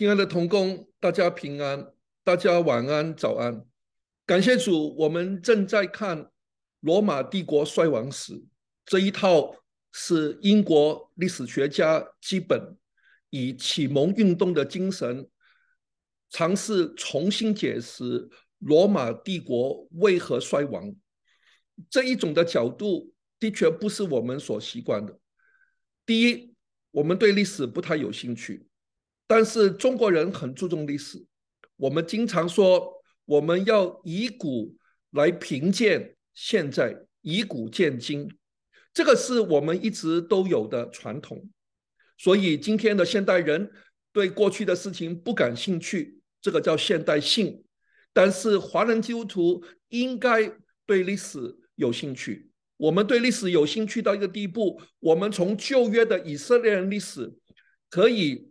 亲爱的同工，大家平安，大家晚安、早安。感谢主，我们正在看《罗马帝国衰亡史》这一套，是英国历史学家基本以启蒙运动的精神，尝试重新解释罗马帝国为何衰亡这一种的角度，的确不是我们所习惯的。第一，我们对历史不太有兴趣。但是中国人很注重历史，我们经常说我们要以古来评鉴现在，以古鉴今，这个是我们一直都有的传统。所以今天的现代人对过去的事情不感兴趣，这个叫现代性。但是华人基督徒应该对历史有兴趣。我们对历史有兴趣到一个地步，我们从旧约的以色列人历史可以。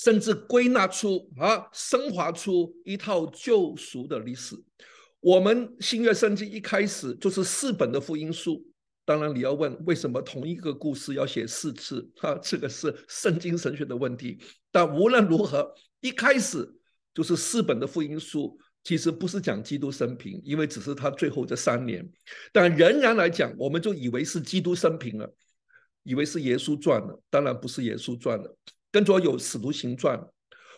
甚至归纳出啊，升华出一套救赎的历史。我们新约圣经一开始就是四本的福音书。当然，你要问为什么同一个故事要写四次？哈，这个是圣经神学的问题。但无论如何，一开始就是四本的福音书，其实不是讲基督生平，因为只是他最后这三年。但仍然来讲，我们就以为是基督生平了，以为是耶稣传了，当然不是耶稣传了。跟着有《使徒行传》，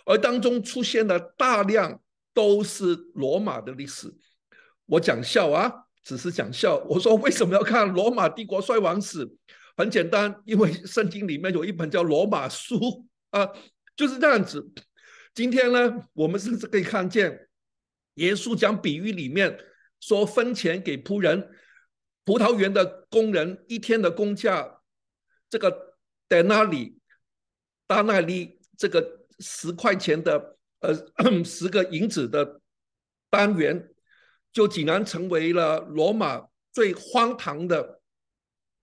而当中出现了大量都是罗马的历史。我讲笑啊，只是讲笑。我说为什么要看罗马帝国衰亡史？很简单，因为圣经里面有一本叫《罗马书》啊，就是这样子。今天呢，我们甚至可以看见耶稣讲比喻里面说分钱给仆人，葡萄园的工人一天的工价这个在那里大纳利这个十块钱的呃 十个银子的单元，就竟然成为了罗马最荒唐的。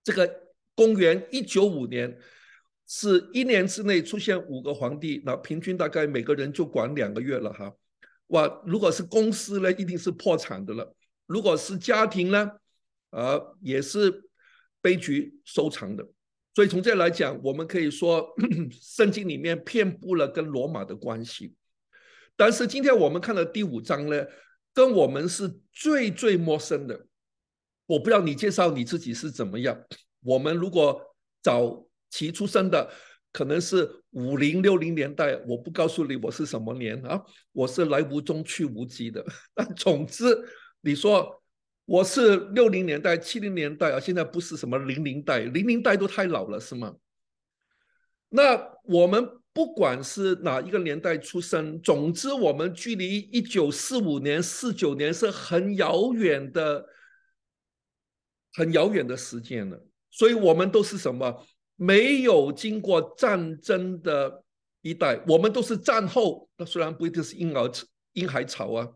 这个公元一九五年，是一年之内出现五个皇帝，那平均大概每个人就管两个月了哈。哇，如果是公司呢，一定是破产的了；如果是家庭呢，呃，也是悲剧收场的。所以从这来讲，我们可以说，圣经里面遍布了跟罗马的关系。但是今天我们看的第五章呢，跟我们是最最陌生的。我不知道你介绍你自己是怎么样。我们如果早期出生的，可能是五零六零年代，我不告诉你我是什么年啊，我是来无踪去无迹的。总之，你说。我是六零年代、七零年代啊，现在不是什么零零代，零零代都太老了，是吗？那我们不管是哪一个年代出生，总之我们距离一九四五年、四九年是很遥远的，很遥远的时间了。所以，我们都是什么？没有经过战争的一代，我们都是战后。那虽然不一定是婴儿婴孩潮啊。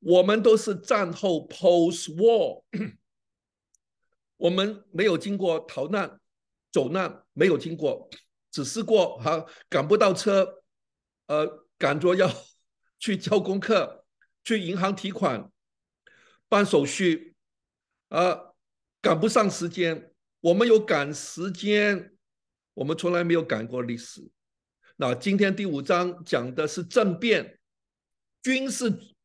我们都是战后 （post-war），我们没有经过逃难、走难，没有经过 只是过哈，赶不到车，呃，赶着要去交功课、去银行提款、办手续，啊，赶不上时间。我们有赶时间，我们从来没有赶过历史。那今天第五章讲的是政变、军事。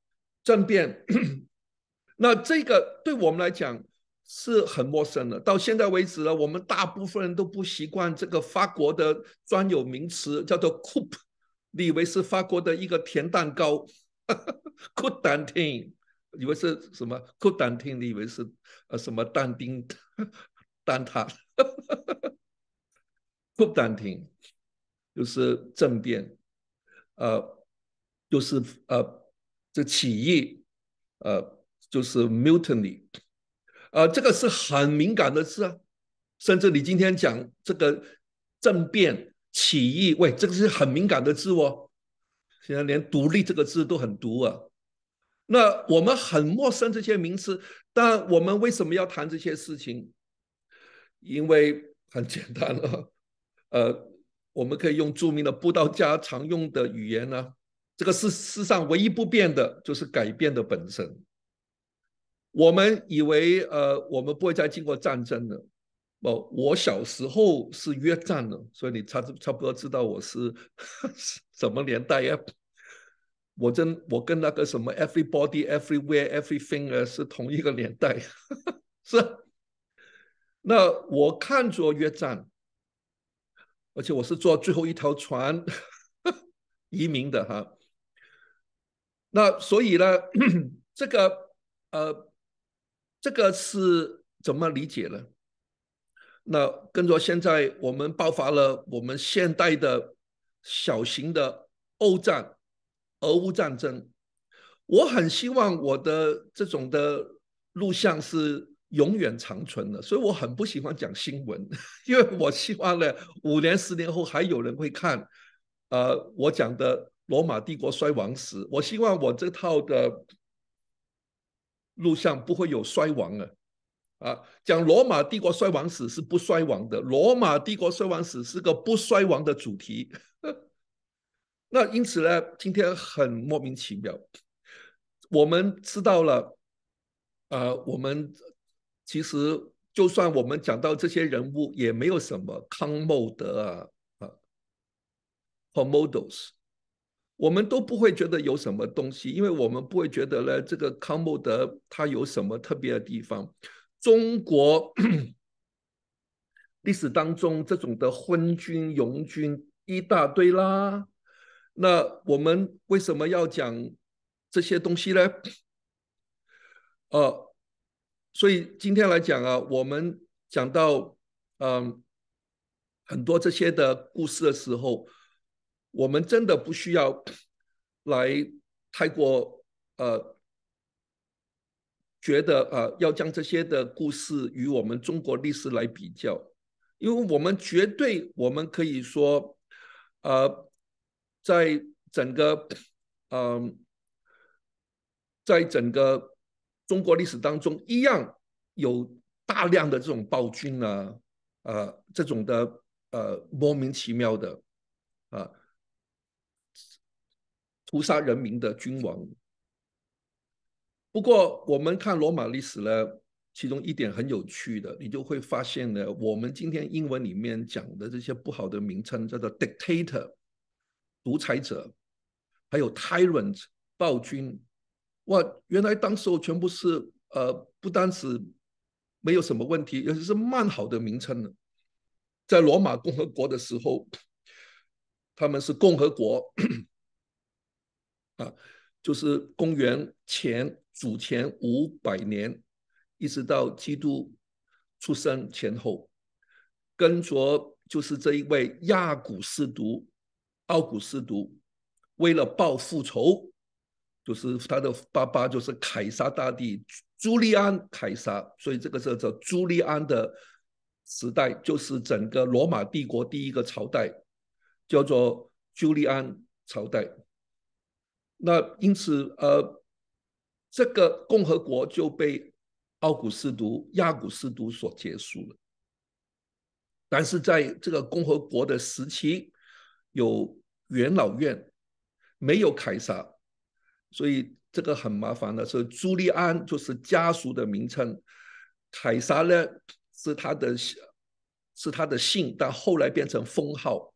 政变，那这个对我们来讲是很陌生的。到现在为止呢，我们大部分人都不习惯这个法国的专有名词，叫做“ coup”。以为是法国的一个甜蛋糕，coupantin，d 以为是什么 coupantin，d 你以为是呃什么但丁、蛋挞 c o u p d a n t i n 就是政变，呃，就是呃。这起义，呃，就是 mutiny，呃，这个是很敏感的字啊。甚至你今天讲这个政变、起义，喂，这个是很敏感的字哦。现在连独立这个字都很毒啊。那我们很陌生这些名词，但我们为什么要谈这些事情？因为很简单了，呃，我们可以用著名的布道家常用的语言呢。这个世世上唯一不变的就是改变的本身。我们以为，呃，我们不会再经过战争了。不，我小时候是越战的，所以你差差差不多知道我是 什么年代呀？我真，我跟那个什么 everybody，everywhere，everything 啊，是同一个年代，是。那我看着越战，而且我是坐最后一条船 移民的哈。那所以呢，这个呃，这个是怎么理解呢？那跟着现在我们爆发了我们现代的小型的欧战、俄乌战争，我很希望我的这种的录像是永远长存的，所以我很不喜欢讲新闻，因为我希望呢五年、十年后还有人会看，呃，我讲的。罗马帝国衰亡史，我希望我这套的录像不会有衰亡了。啊，讲罗马帝国衰亡史是不衰亡的，罗马帝国衰亡史是个不衰亡的主题。那因此呢，今天很莫名其妙，我们知道了，呃，我们其实就算我们讲到这些人物，也没有什么康茂德啊，啊，c o m o d l s 我们都不会觉得有什么东西，因为我们不会觉得呢，这个康木德他有什么特别的地方。中国 历史当中这种的昏君、庸君一大堆啦。那我们为什么要讲这些东西呢？呃，所以今天来讲啊，我们讲到嗯很多这些的故事的时候。我们真的不需要来太过呃，觉得啊，要将这些的故事与我们中国历史来比较，因为我们绝对，我们可以说，呃，在整个嗯，在整个中国历史当中，一样有大量的这种暴君啊，呃，这种的呃，莫名其妙的啊。屠杀人民的君王。不过，我们看罗马历史呢，其中一点很有趣的，你就会发现呢，我们今天英文里面讲的这些不好的名称，叫做 dictator（ 独裁者），还有 tyrant（ 暴君）。哇，原来当时全部是呃，不单是没有什么问题，而且是蛮好的名称呢。在罗马共和国的时候，他们是共和国。啊，就是公元前主前五百年，一直到基督出生前后，跟着就是这一位亚古斯都，奥古斯都，为了报复仇，就是他的爸爸就是凯撒大帝朱利安凯撒，所以这个是叫朱利安的时代，就是整个罗马帝国第一个朝代，叫做朱利安朝代。那因此，呃，这个共和国就被奥古斯都、亚古斯都所结束了。但是在这个共和国的时期，有元老院，没有凯撒，所以这个很麻烦的。是，朱利安就是家属的名称，凯撒呢是他的，是他的姓，但后来变成封号。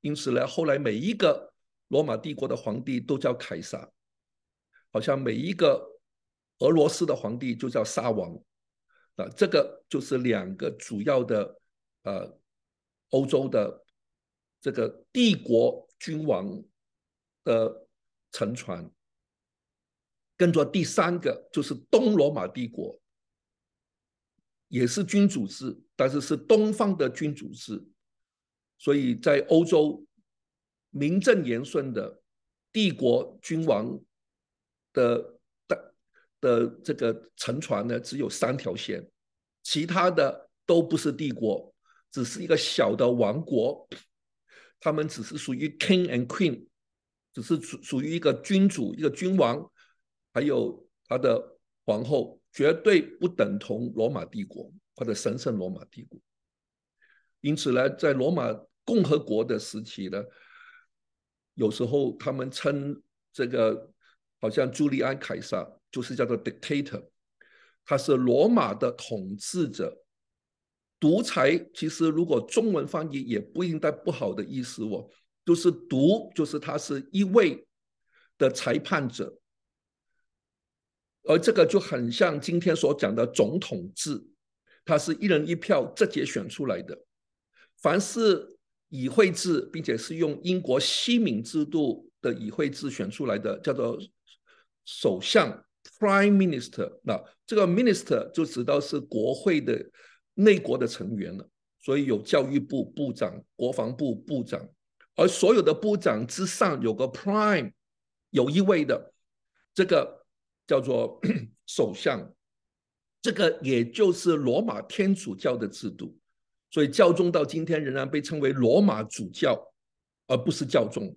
因此呢，后来每一个。罗马帝国的皇帝都叫凯撒，好像每一个俄罗斯的皇帝就叫沙王，啊，这个就是两个主要的呃欧洲的这个帝国君王的沉船。跟着第三个就是东罗马帝国，也是君主制，但是是东方的君主制，所以在欧洲。名正言顺的帝国君王的的的这个沉船呢，只有三条线，其他的都不是帝国，只是一个小的王国，他们只是属于 king and queen，只是属属于一个君主、一个君王，还有他的皇后，绝对不等同罗马帝国或者神圣罗马帝国。因此呢，在罗马共和国的时期呢。有时候他们称这个好像朱利安凯撒，就是叫做 dictator，他是罗马的统治者，独裁。其实如果中文翻译也不应该不好的意思哦，就是独，就是他是一位的裁判者，而这个就很像今天所讲的总统制，他是一人一票直接选出来的，凡是。议会制，并且是用英国西敏制度的议会制选出来的，叫做首相 （Prime Minister）。那这个 Minister 就知道是国会的内国的成员了。所以有教育部部长、国防部部长，而所有的部长之上有个 Prime，有一位的这个叫做 首相。这个也就是罗马天主教的制度。所以教宗到今天仍然被称为罗马主教，而不是教宗。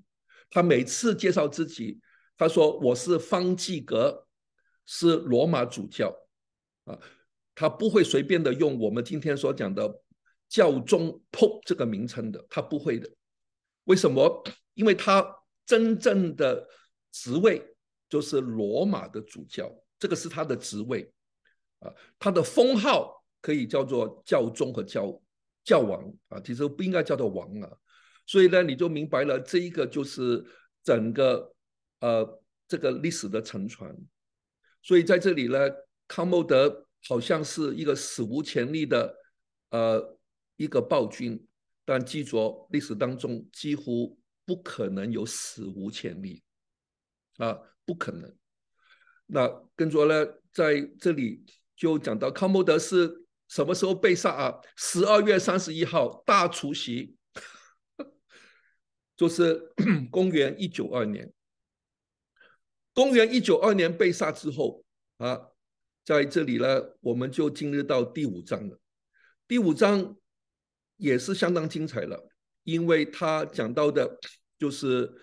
他每次介绍自己，他说：“我是方济格，是罗马主教。”啊，他不会随便的用我们今天所讲的“教宗”这个名称的，他不会的。为什么？因为他真正的职位就是罗马的主教，这个是他的职位。啊，他的封号可以叫做教宗和教。教王啊，其实不应该叫做王啊，所以呢，你就明白了这一个就是整个呃这个历史的沉船。所以在这里呢，康莫德好像是一个史无前例的呃一个暴君，但记住历史当中几乎不可能有史无前例啊，不可能。那跟着呢，在这里就讲到康莫德是。什么时候被杀啊？十二月三十一号，大除夕，就是 公元一九二年。公元一九二年被杀之后，啊，在这里呢，我们就进入到第五章了。第五章也是相当精彩了，因为他讲到的 就是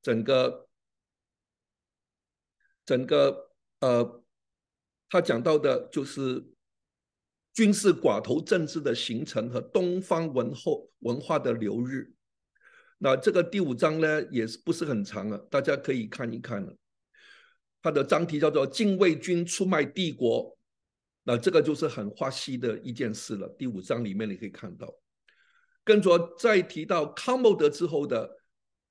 整个整个呃，他讲到的就是。军事寡头政治的形成和东方文化文化的流入，那这个第五章呢也是不是很长啊？大家可以看一看呢。它的章题叫做《禁卫军出卖帝国》，那这个就是很花西的一件事了。第五章里面你可以看到，跟着再提到康茂德之后的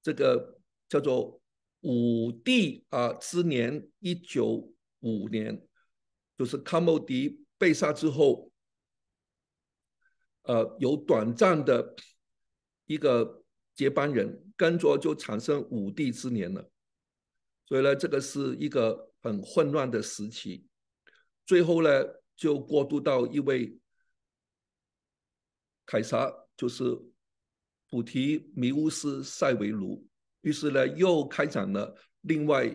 这个叫做武帝啊之年，一九五年，就是康茂迪被杀之后。呃，有短暂的一个接班人，跟着就产生五帝之年了。所以呢，这个是一个很混乱的时期。最后呢，就过渡到一位凯撒，就是普提米乌斯·塞维卢。于是呢，又开展了另外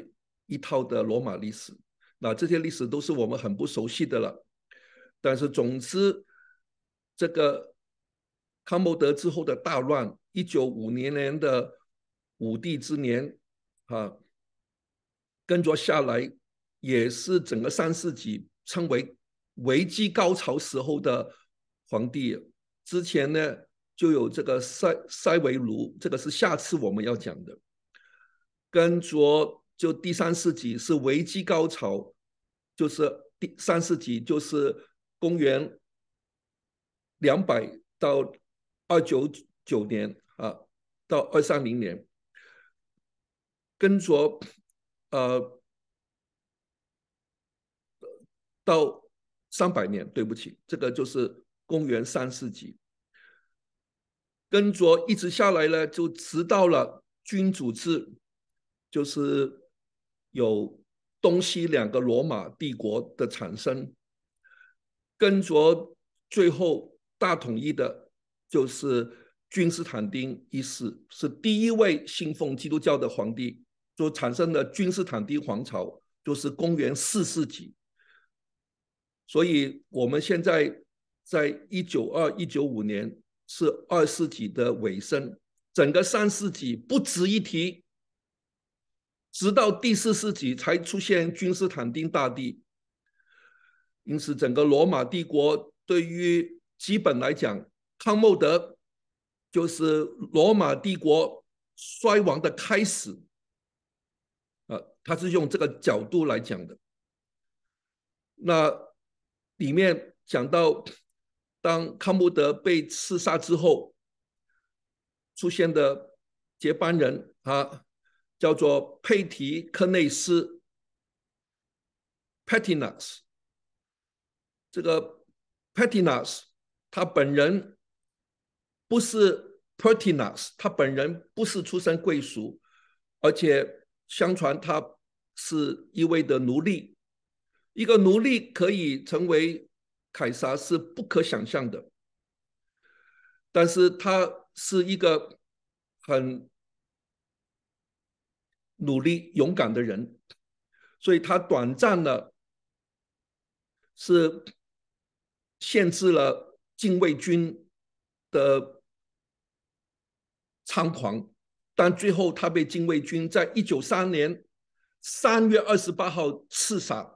一套的罗马历史。那这些历史都是我们很不熟悉的了。但是总之。这个康茂德之后的大乱，一九五零年的五帝之年，啊，跟着下来也是整个三世纪称为危机高潮时候的皇帝。之前呢就有这个塞塞维卢，这个是下次我们要讲的。跟着就第三世纪是危机高潮，就是第三世纪就是公元。两百到二九九年啊，到二三零年，跟着呃到三百年，对不起，这个就是公元三世纪，跟着一直下来呢，就迟到了君主制，就是有东西两个罗马帝国的产生，跟着最后。大统一的，就是君士坦丁一世，是第一位信奉基督教的皇帝，就产生了君士坦丁皇朝，就是公元四世纪。所以我们现在在一九二一九五年是二世纪的尾声，整个三世纪不值一提，直到第四世纪才出现君士坦丁大帝。因此，整个罗马帝国对于。基本来讲，康莫德就是罗马帝国衰亡的开始，啊，他是用这个角度来讲的。那里面讲到，当康莫德被刺杀之后，出现的接班人啊，叫做佩提克内斯 （Patinax），这个 Patinax。他本人不是 pertinax，他本人不是出身贵族，而且相传他是一位的奴隶，一个奴隶可以成为凯撒是不可想象的。但是他是一个很努力、勇敢的人，所以他短暂的，是限制了。禁卫军的猖狂，但最后他被禁卫军在一九三年三月二十八号刺杀。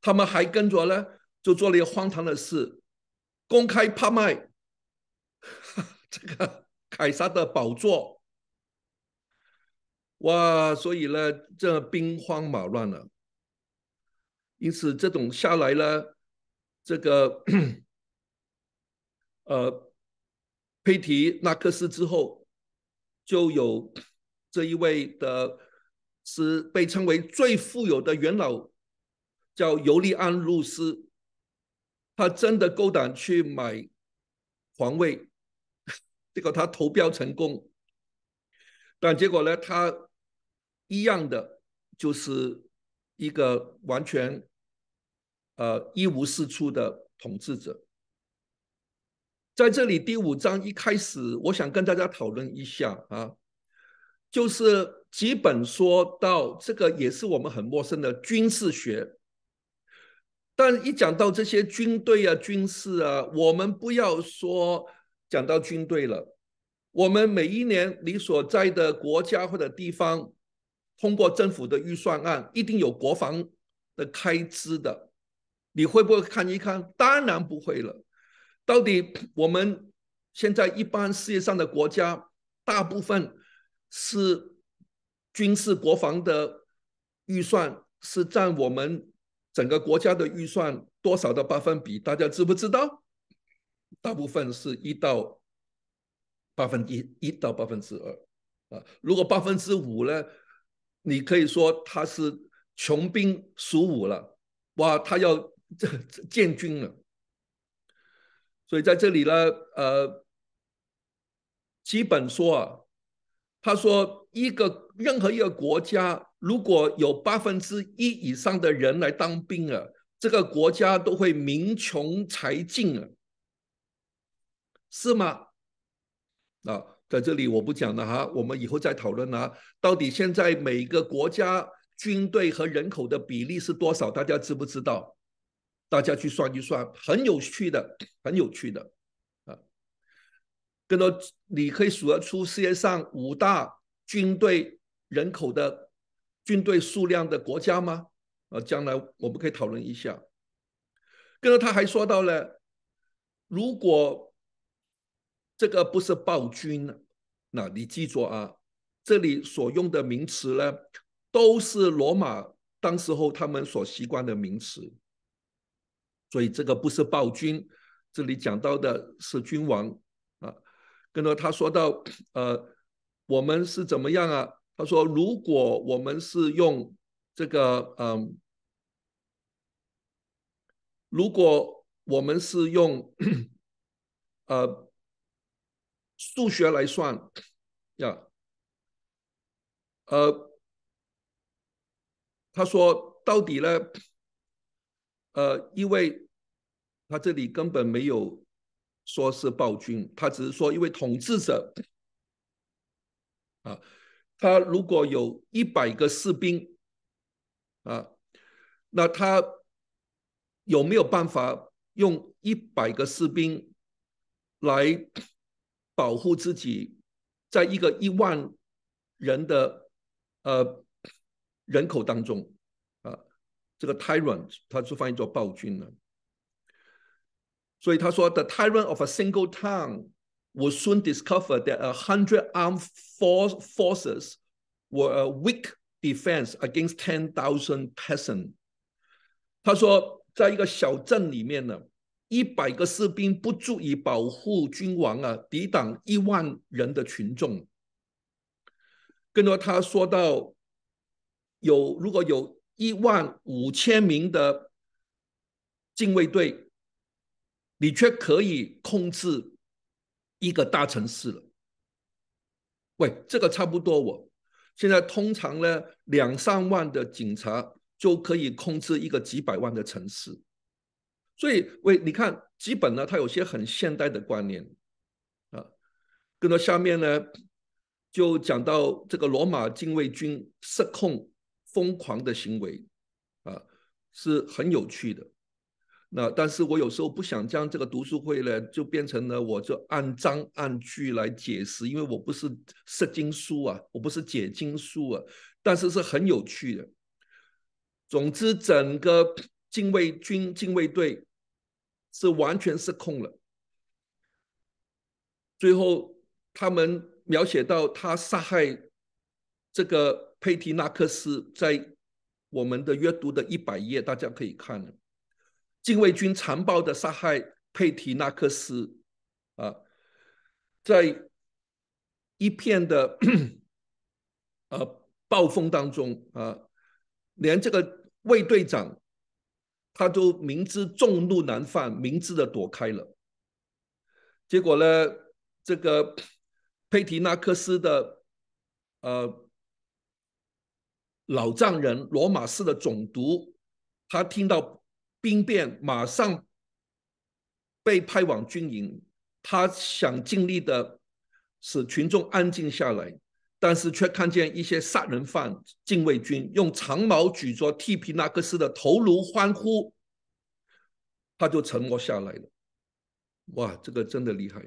他们还跟着呢，就做了一个荒唐的事，公开拍卖 这个凯撒的宝座。哇！所以呢，这兵荒马乱了。因此，这种下来呢，这个。呃，佩提纳克斯之后，就有这一位的，是被称为最富有的元老，叫尤利安·路斯。他真的够胆去买皇位，结果他投标成功，但结果呢，他一样的就是一个完全呃一无是处的统治者。在这里，第五章一开始，我想跟大家讨论一下啊，就是基本说到这个，也是我们很陌生的军事学。但一讲到这些军队啊、军事啊，我们不要说讲到军队了。我们每一年，你所在的国家或者地方，通过政府的预算案，一定有国防的开支的。你会不会看一看？当然不会了。到底我们现在一般世界上的国家，大部分是军事国防的预算是占我们整个国家的预算多少的百分比？大家知不知道？大部分是一到百分之一到百分之二啊。如果百分之五呢，你可以说他是穷兵黩武了，哇，他要建军了。所以在这里呢，呃，基本说啊，他说一个任何一个国家如果有八分之一以上的人来当兵啊，这个国家都会民穷财尽啊，是吗？啊，在这里我不讲了哈，我们以后再讨论啊。到底现在每个国家军队和人口的比例是多少？大家知不知道？大家去算一算，很有趣的，很有趣的，啊！跟着你可以数得出世界上五大军队人口的军队数量的国家吗？啊，将来我们可以讨论一下。跟着他还说到了，如果这个不是暴君，那你记住啊，这里所用的名词呢，都是罗马当时候他们所习惯的名词。所以这个不是暴君，这里讲到的是君王啊。跟着他说到，呃，我们是怎么样啊？他说，如果我们是用这个，嗯，如果我们是用，呃，数学来算，呀，呃，他说，到底呢，呃，因为。他这里根本没有说是暴君，他只是说一位统治者啊。他如果有一百个士兵啊，那他有没有办法用一百个士兵来保护自己，在一个一万人的呃人口当中啊？这个 tyrant，他是翻译做暴君了。所以他说，the tyrant of a single town will soon discover that a hundred armed force forces were a weak defense against ten thousand peasant。他说，在一个小镇里面呢，一百个士兵不足以保护君王啊，抵挡一万人的群众。跟着他说到，有如果有一万五千名的禁卫队。你却可以控制一个大城市了。喂，这个差不多。我现在通常呢，两三万的警察就可以控制一个几百万的城市。所以，喂，你看，基本呢，他有些很现代的观念啊。跟着下面呢，就讲到这个罗马禁卫军失控、疯狂的行为啊，是很有趣的。那但是我有时候不想将这个读书会呢，就变成了我就按章按句来解释，因为我不是释经书啊，我不是解经书啊，但是是很有趣的。总之，整个禁卫军、禁卫队是完全失控了。最后，他们描写到他杀害这个佩提纳克斯，在我们的阅读的一百页，大家可以看了。禁卫军残暴的杀害佩提纳克斯啊，在一片的 呃暴风当中啊，连这个卫队长他都明知众怒难犯，明智的躲开了。结果呢，这个 佩提纳克斯的呃老丈人，罗马市的总督，他听到。兵变马上被派往军营，他想尽力的使群众安静下来，但是却看见一些杀人犯、禁卫军用长矛举着替皮纳斯的头颅欢呼，他就沉默下来了。哇，这个真的厉害！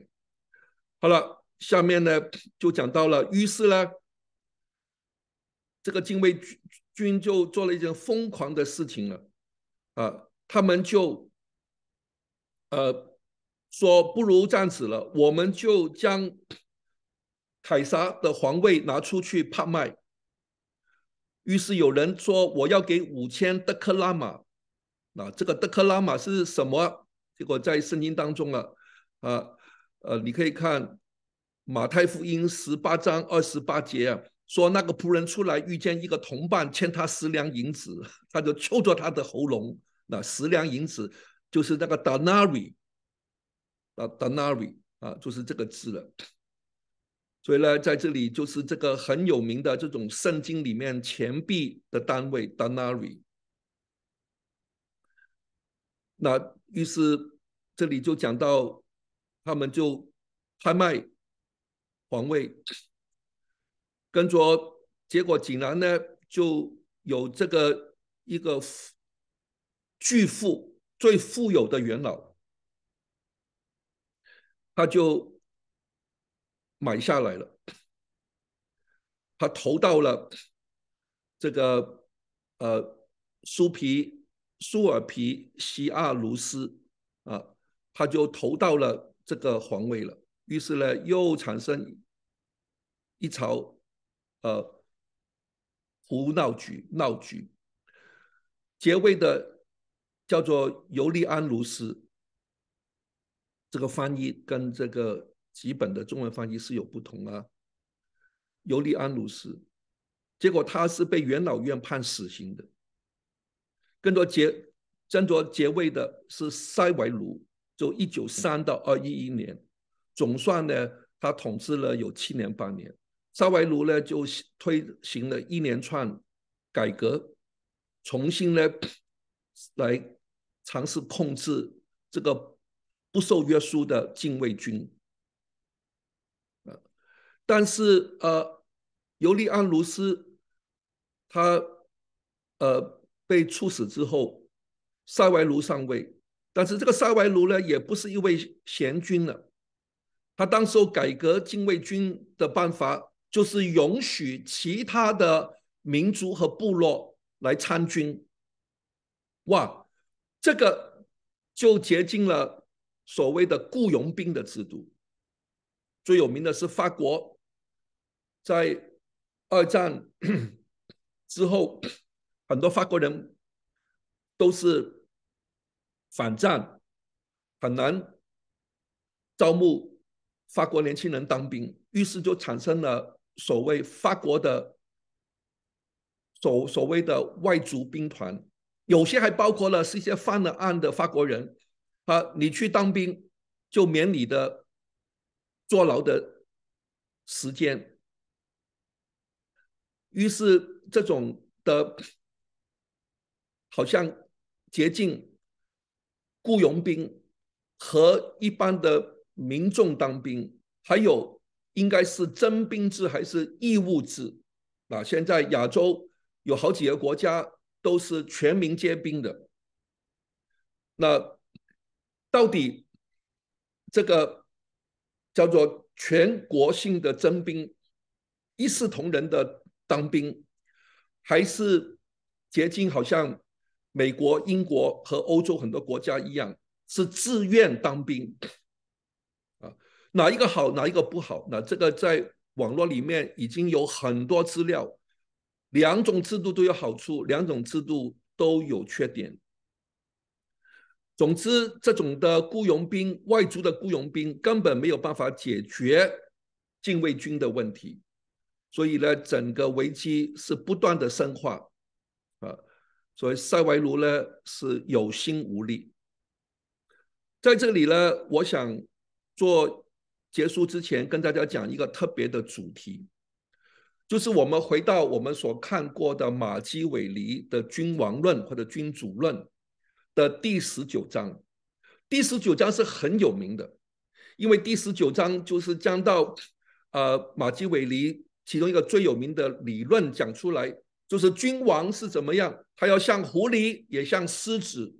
好了，下面呢就讲到了，于是呢，这个禁卫军军就做了一件疯狂的事情了，啊。他们就，呃，说不如这样子了，我们就将凯撒的皇位拿出去拍卖。于是有人说，我要给五千德克拉玛，那这个德克拉玛是什么？结果在圣经当中了，啊，呃，你可以看马太福音十八章二十八节啊，说那个仆人出来遇见一个同伴欠他十两银子，他就揪着他的喉咙。那十两银子就是那个丹纳瑞，啊，丹纳瑞啊，就是这个字了。所以呢，在这里就是这个很有名的这种圣经里面钱币的单位丹纳瑞。那于是这里就讲到，他们就拍卖皇位，跟着结果竟然呢就有这个一个。巨富、最富有的元老，他就买下来了。他投到了这个呃苏皮苏尔皮西阿卢斯啊，他就投到了这个皇位了。于是呢，又产生一朝呃胡闹局、闹局，结位的。叫做尤利安卢斯，这个翻译跟这个基本的中文翻译是有不同啊。尤利安卢斯，结果他是被元老院判死刑的。跟着杰，争夺爵位的是塞维鲁，就一九三到二一一年，总算呢，他统治了有七年八年。塞维鲁呢，就推行了一连串改革，重新呢，来。尝试控制这个不受约束的禁卫军，啊，但是呃，尤利安卢斯他呃被处死之后，塞外卢上位，但是这个塞外卢呢，也不是一位贤君了，他当时改革禁卫军的办法，就是允许其他的民族和部落来参军，哇。这个就接近了所谓的雇佣兵的制度，最有名的是法国，在二战之后，很多法国人都是反战，很难招募法国年轻人当兵，于是就产生了所谓法国的所所谓的外族兵团。有些还包括了是一些犯了案的法国人，啊，你去当兵就免你的坐牢的时间。于是这种的，好像捷径，雇佣兵和一般的民众当兵，还有应该是征兵制还是义务制？啊，现在亚洲有好几个国家。都是全民皆兵的，那到底这个叫做全国性的征兵，一视同仁的当兵，还是结晶好像美国、英国和欧洲很多国家一样，是自愿当兵？啊，哪一个好，哪一个不好？那这个在网络里面已经有很多资料。两种制度都有好处，两种制度都有缺点。总之，这种的雇佣兵、外族的雇佣兵根本没有办法解决禁卫军的问题，所以呢，整个危机是不断的深化。啊，所以塞维卢呢是有心无力。在这里呢，我想做结束之前，跟大家讲一个特别的主题。就是我们回到我们所看过的马基韦尼的《君王论》或者《君主论》的第十九章，第十九章是很有名的，因为第十九章就是将到呃马基韦尼其中一个最有名的理论讲出来，就是君王是怎么样，他要像狐狸，也像狮子，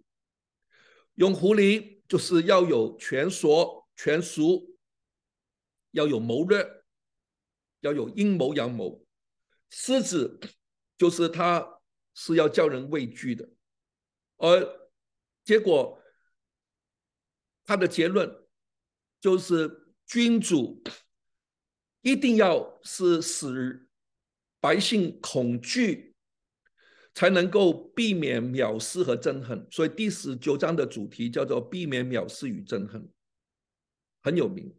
用狐狸就是要有权说权术，要有谋略。要有阴谋阳谋，狮子就是它是要叫人畏惧的，而结果他的结论就是君主一定要是使百姓恐惧，才能够避免藐视和憎恨。所以第十九章的主题叫做避免藐视与憎恨，很有名。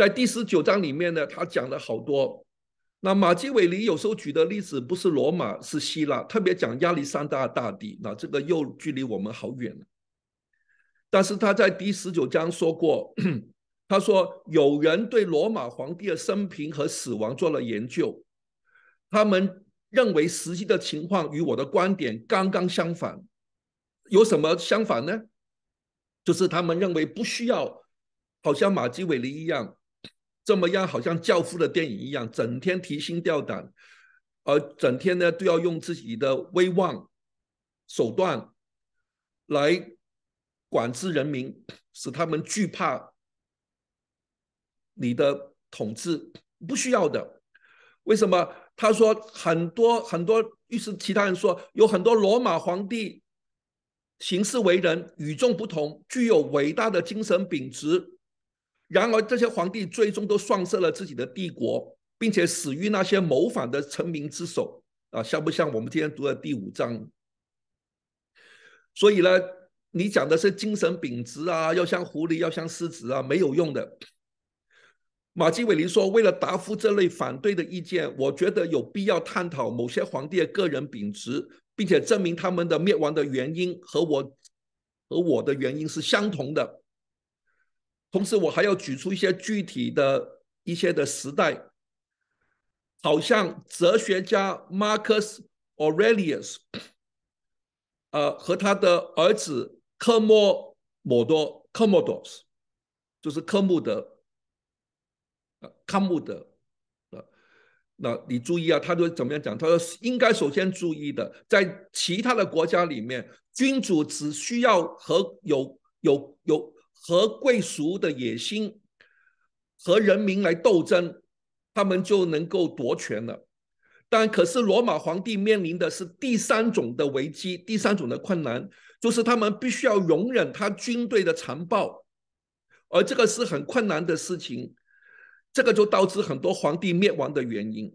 在第十九章里面呢，他讲了好多。那马基维里有时候举的例子不是罗马，是希腊，特别讲亚历山大大帝。那这个又距离我们好远了。但是他在第十九章说过，他说有人对罗马皇帝的生平和死亡做了研究，他们认为实际的情况与我的观点刚刚相反。有什么相反呢？就是他们认为不需要，好像马基维里一样。这么样好像教父的电影一样，整天提心吊胆，而整天呢都要用自己的威望手段来管制人民，使他们惧怕你的统治。不需要的。为什么？他说很多很多，于是其他人说，有很多罗马皇帝行事为人与众不同，具有伟大的精神品质。然而，这些皇帝最终都丧失了自己的帝国，并且死于那些谋反的臣民之手。啊，像不像我们今天读的第五章？所以呢，你讲的是精神品质啊，要像狐狸，要像狮子啊，没有用的。马基维林说，为了答复这类反对的意见，我觉得有必要探讨某些皇帝的个人品质，并且证明他们的灭亡的原因和我，和我的原因是相同的。同时，我还要举出一些具体的一些的时代，好像哲学家 Marcus Aurelius，呃，和他的儿子科莫莫多 （Commodus） 就是科莫德，呃，科慕德，啊，那你注意啊，他就怎么样讲？他说应该首先注意的，在其他的国家里面，君主只需要和有有有。和贵族的野心和人民来斗争，他们就能够夺权了。但可是，罗马皇帝面临的是第三种的危机，第三种的困难，就是他们必须要容忍他军队的残暴，而这个是很困难的事情。这个就导致很多皇帝灭亡的原因，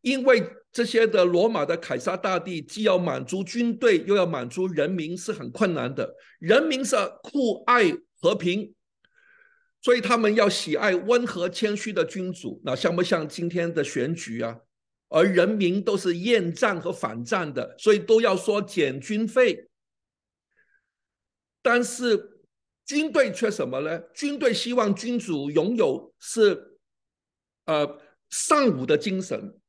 因为这些的罗马的凯撒大帝既要满足军队，又要满足人民，是很困难的。人民是酷爱。和平，所以他们要喜爱温和谦虚的君主，那像不像今天的选举啊？而人民都是厌战和反战的，所以都要说减军费。但是军队缺什么呢？军队希望君主拥有是呃尚武的精神，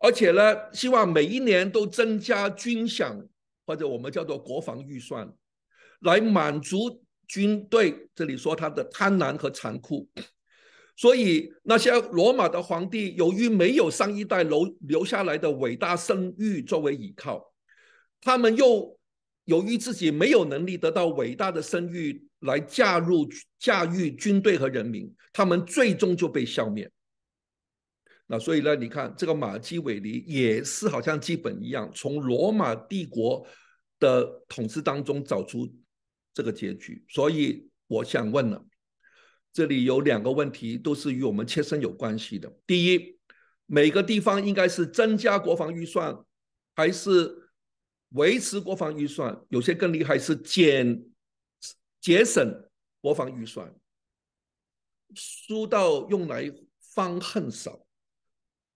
而且呢，希望每一年都增加军饷或者我们叫做国防预算，来满足。军队这里说他的贪婪和残酷，所以那些罗马的皇帝由于没有上一代留留下来的伟大声誉作为依靠，他们又由于自己没有能力得到伟大的声誉来驾入驾驭军队和人民，他们最终就被消灭。那所以呢，你看这个马基维尼也是好像基本一样，从罗马帝国的统治当中找出。这个结局，所以我想问了，这里有两个问题，都是与我们切身有关系的。第一，每个地方应该是增加国防预算，还是维持国防预算？有些更厉害是减节省国防预算，书到用来方恨少，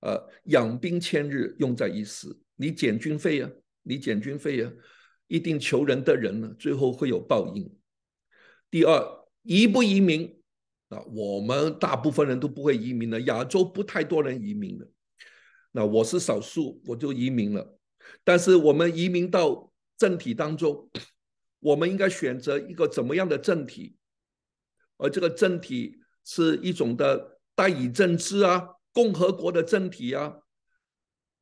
呃，养兵千日，用在一时。你减军费呀，你减军费呀。一定求人的人呢，最后会有报应。第二，移不移民啊？我们大部分人都不会移民的，亚洲不太多人移民的。那我是少数，我就移民了。但是我们移民到政体当中，我们应该选择一个怎么样的政体？而这个政体是一种的代议政治啊，共和国的政体啊，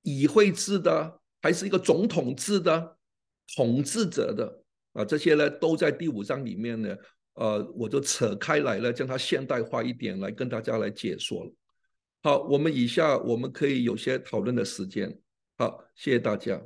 议会制的，还是一个总统制的？统治者的啊，这些呢都在第五章里面呢，呃，我就扯开来了，将它现代化一点来跟大家来解说。好，我们以下我们可以有些讨论的时间。好，谢谢大家。